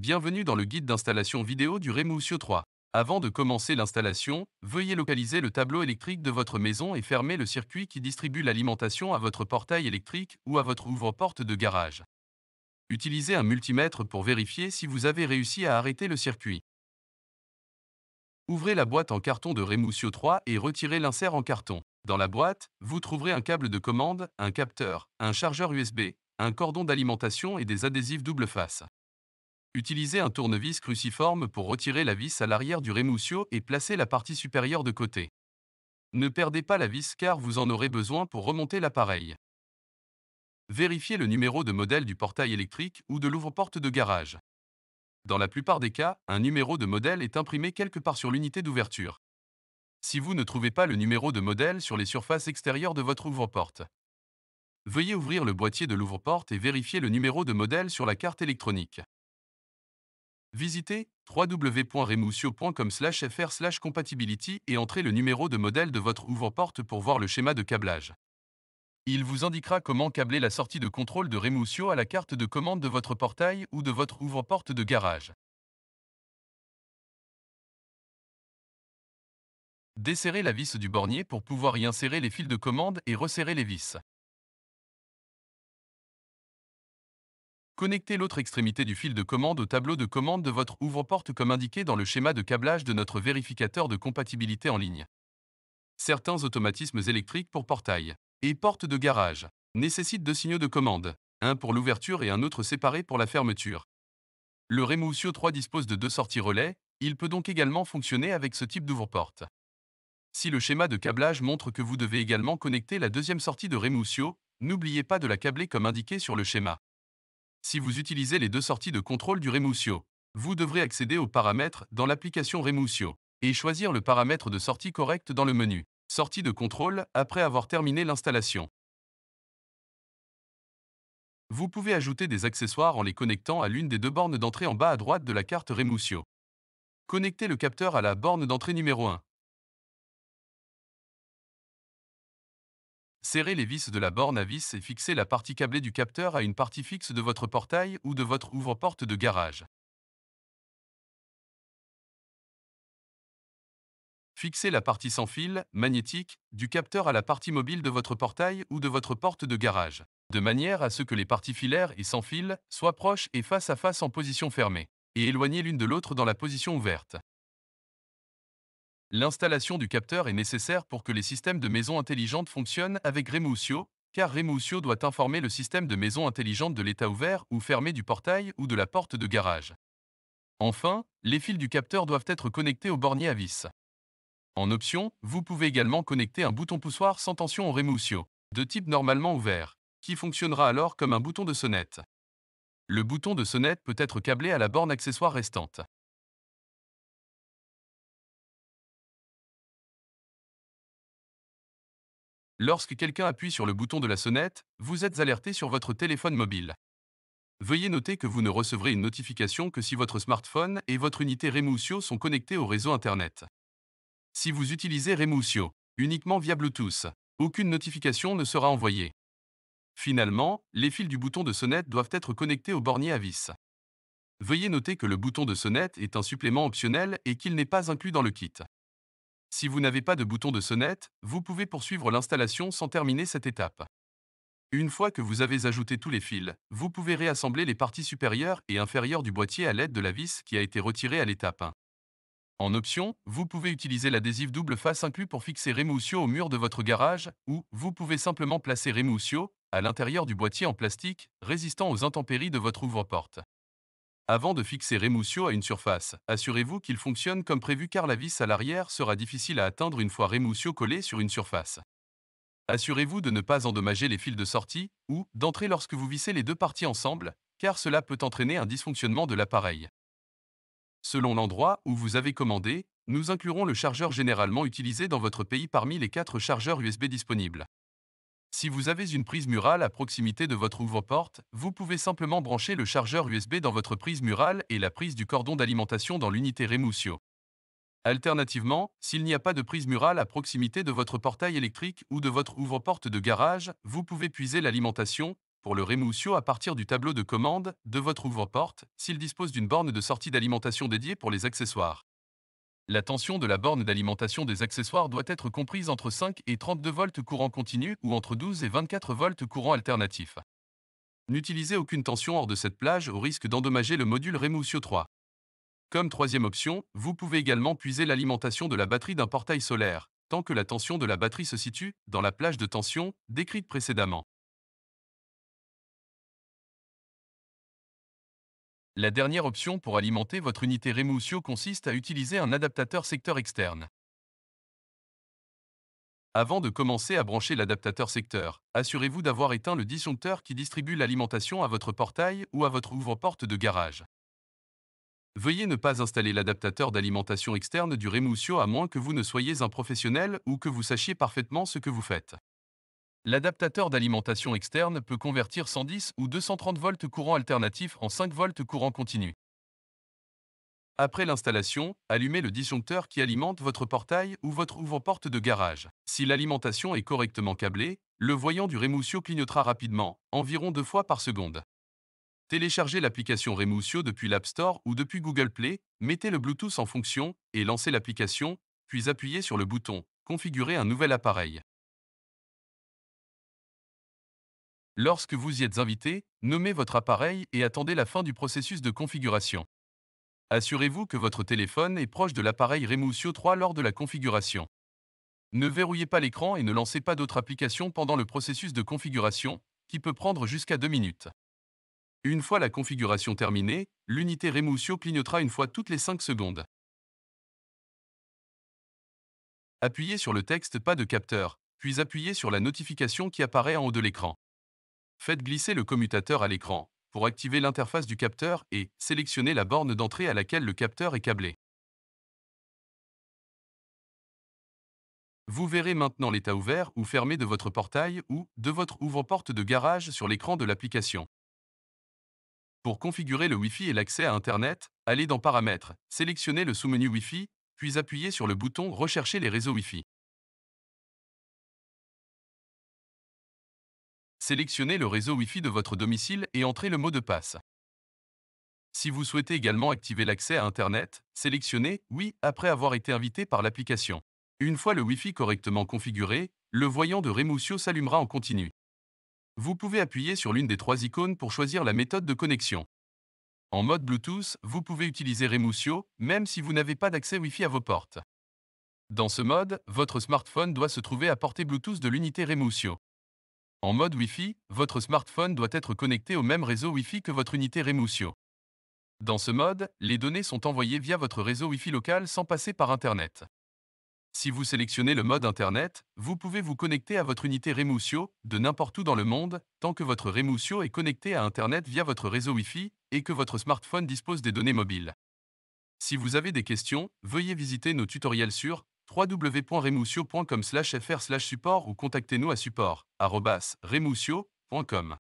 Bienvenue dans le guide d'installation vidéo du Remousio 3. Avant de commencer l'installation, veuillez localiser le tableau électrique de votre maison et fermer le circuit qui distribue l'alimentation à votre portail électrique ou à votre ouvre-porte de garage. Utilisez un multimètre pour vérifier si vous avez réussi à arrêter le circuit. Ouvrez la boîte en carton de Remousio 3 et retirez l'insert en carton. Dans la boîte, vous trouverez un câble de commande, un capteur, un chargeur USB, un cordon d'alimentation et des adhésifs double face. Utilisez un tournevis cruciforme pour retirer la vis à l'arrière du rémoussio et placer la partie supérieure de côté. Ne perdez pas la vis car vous en aurez besoin pour remonter l'appareil. Vérifiez le numéro de modèle du portail électrique ou de l'ouvre-porte de garage. Dans la plupart des cas, un numéro de modèle est imprimé quelque part sur l'unité d'ouverture. Si vous ne trouvez pas le numéro de modèle sur les surfaces extérieures de votre ouvre-porte, veuillez ouvrir le boîtier de l'ouvre-porte et vérifier le numéro de modèle sur la carte électronique. Visitez wwwremousiocom fr compatibility et entrez le numéro de modèle de votre ouvre-porte pour voir le schéma de câblage. Il vous indiquera comment câbler la sortie de contrôle de Remousio à la carte de commande de votre portail ou de votre ouvre-porte de garage. Desserrez la vis du bornier pour pouvoir y insérer les fils de commande et resserrer les vis. Connectez l'autre extrémité du fil de commande au tableau de commande de votre ouvre-porte comme indiqué dans le schéma de câblage de notre vérificateur de compatibilité en ligne. Certains automatismes électriques pour portail et porte de garage nécessitent deux signaux de commande, un pour l'ouverture et un autre séparé pour la fermeture. Le Remousio 3 dispose de deux sorties relais, il peut donc également fonctionner avec ce type d'ouvre-porte. Si le schéma de câblage montre que vous devez également connecter la deuxième sortie de Remousio, n'oubliez pas de la câbler comme indiqué sur le schéma. Si vous utilisez les deux sorties de contrôle du Remusio, vous devrez accéder aux paramètres dans l'application Remusio et choisir le paramètre de sortie correct dans le menu Sortie de contrôle après avoir terminé l'installation. Vous pouvez ajouter des accessoires en les connectant à l'une des deux bornes d'entrée en bas à droite de la carte Remusio. Connectez le capteur à la borne d'entrée numéro 1. Serrez les vis de la borne à vis et fixez la partie câblée du capteur à une partie fixe de votre portail ou de votre ouvre-porte de garage. Fixez la partie sans fil, magnétique, du capteur à la partie mobile de votre portail ou de votre porte de garage, de manière à ce que les parties filaires et sans fil soient proches et face à face en position fermée, et éloignées l'une de l'autre dans la position ouverte. L'installation du capteur est nécessaire pour que les systèmes de maison intelligente fonctionnent avec Remousio, car Remousio doit informer le système de maison intelligente de l'état ouvert ou fermé du portail ou de la porte de garage. Enfin, les fils du capteur doivent être connectés au bornier à vis. En option, vous pouvez également connecter un bouton poussoir sans tension au Remousio, de type normalement ouvert, qui fonctionnera alors comme un bouton de sonnette. Le bouton de sonnette peut être câblé à la borne accessoire restante. Lorsque quelqu'un appuie sur le bouton de la sonnette, vous êtes alerté sur votre téléphone mobile. Veuillez noter que vous ne recevrez une notification que si votre smartphone et votre unité Remousio sont connectés au réseau Internet. Si vous utilisez Remousio, uniquement via Bluetooth, aucune notification ne sera envoyée. Finalement, les fils du bouton de sonnette doivent être connectés au bornier à vis. Veuillez noter que le bouton de sonnette est un supplément optionnel et qu'il n'est pas inclus dans le kit. Si vous n'avez pas de bouton de sonnette, vous pouvez poursuivre l'installation sans terminer cette étape. Une fois que vous avez ajouté tous les fils, vous pouvez réassembler les parties supérieures et inférieures du boîtier à l'aide de la vis qui a été retirée à l'étape 1. En option, vous pouvez utiliser l'adhésif double face inclus pour fixer Remoussio au mur de votre garage, ou vous pouvez simplement placer Remoussio à l'intérieur du boîtier en plastique, résistant aux intempéries de votre ouvre-porte. Avant de fixer Remusio à une surface, assurez-vous qu'il fonctionne comme prévu car la vis à l'arrière sera difficile à atteindre une fois Remusio collé sur une surface. Assurez-vous de ne pas endommager les fils de sortie ou d'entrée lorsque vous vissez les deux parties ensemble, car cela peut entraîner un dysfonctionnement de l'appareil. Selon l'endroit où vous avez commandé, nous inclurons le chargeur généralement utilisé dans votre pays parmi les quatre chargeurs USB disponibles. Si vous avez une prise murale à proximité de votre ouvre-porte, vous pouvez simplement brancher le chargeur USB dans votre prise murale et la prise du cordon d'alimentation dans l'unité REMUSIO. Alternativement, s'il n'y a pas de prise murale à proximité de votre portail électrique ou de votre ouvre-porte de garage, vous pouvez puiser l'alimentation, pour le rémoussio à partir du tableau de commande, de votre ouvre-porte, s'il dispose d'une borne de sortie d'alimentation dédiée pour les accessoires la tension de la borne d'alimentation des accessoires doit être comprise entre 5 et 32 volts courant continu ou entre 12 et 24 volts courant alternatif. N'utilisez aucune tension hors de cette plage au risque d'endommager le module REMUSIO 3. Comme troisième option, vous pouvez également puiser l'alimentation de la batterie d'un portail solaire, tant que la tension de la batterie se situe dans la plage de tension décrite précédemment. La dernière option pour alimenter votre unité Remousio consiste à utiliser un adaptateur secteur externe. Avant de commencer à brancher l'adaptateur secteur, assurez-vous d'avoir éteint le disjoncteur qui distribue l'alimentation à votre portail ou à votre ouvre-porte de garage. Veuillez ne pas installer l'adaptateur d'alimentation externe du Remousio à moins que vous ne soyez un professionnel ou que vous sachiez parfaitement ce que vous faites. L'adaptateur d'alimentation externe peut convertir 110 ou 230 volts courant alternatif en 5 volts courant continu. Après l'installation, allumez le disjoncteur qui alimente votre portail ou votre ouvre-porte de garage. Si l'alimentation est correctement câblée, le voyant du Remusio clignotera rapidement, environ deux fois par seconde. Téléchargez l'application Remusio depuis l'App Store ou depuis Google Play, mettez le Bluetooth en fonction et lancez l'application, puis appuyez sur le bouton Configurer un nouvel appareil. Lorsque vous y êtes invité, nommez votre appareil et attendez la fin du processus de configuration. Assurez-vous que votre téléphone est proche de l'appareil Remusio 3 lors de la configuration. Ne verrouillez pas l'écran et ne lancez pas d'autres applications pendant le processus de configuration, qui peut prendre jusqu'à 2 minutes. Une fois la configuration terminée, l'unité Remusio clignotera une fois toutes les 5 secondes. Appuyez sur le texte Pas de capteur, puis appuyez sur la notification qui apparaît en haut de l'écran. Faites glisser le commutateur à l'écran pour activer l'interface du capteur et sélectionnez la borne d'entrée à laquelle le capteur est câblé. Vous verrez maintenant l'état ouvert ou fermé de votre portail ou de votre ouvre-porte de garage sur l'écran de l'application. Pour configurer le Wi-Fi et l'accès à Internet, allez dans Paramètres, sélectionnez le sous-menu Wi-Fi, puis appuyez sur le bouton Rechercher les réseaux Wi-Fi. Sélectionnez le réseau Wi-Fi de votre domicile et entrez le mot de passe. Si vous souhaitez également activer l'accès à Internet, sélectionnez Oui après avoir été invité par l'application. Une fois le Wi-Fi correctement configuré, le voyant de Remusio s'allumera en continu. Vous pouvez appuyer sur l'une des trois icônes pour choisir la méthode de connexion. En mode Bluetooth, vous pouvez utiliser Remusio même si vous n'avez pas d'accès Wi-Fi à vos portes. Dans ce mode, votre smartphone doit se trouver à portée Bluetooth de l'unité Remusio. En mode Wi-Fi, votre smartphone doit être connecté au même réseau Wi-Fi que votre unité Remusio. Dans ce mode, les données sont envoyées via votre réseau Wi-Fi local sans passer par Internet. Si vous sélectionnez le mode Internet, vous pouvez vous connecter à votre unité Remusio de n'importe où dans le monde, tant que votre Remusio est connecté à Internet via votre réseau Wi-Fi et que votre smartphone dispose des données mobiles. Si vous avez des questions, veuillez visiter nos tutoriels sur www.remousio.com/fr/support ou contactez-nous à support@remousio.com.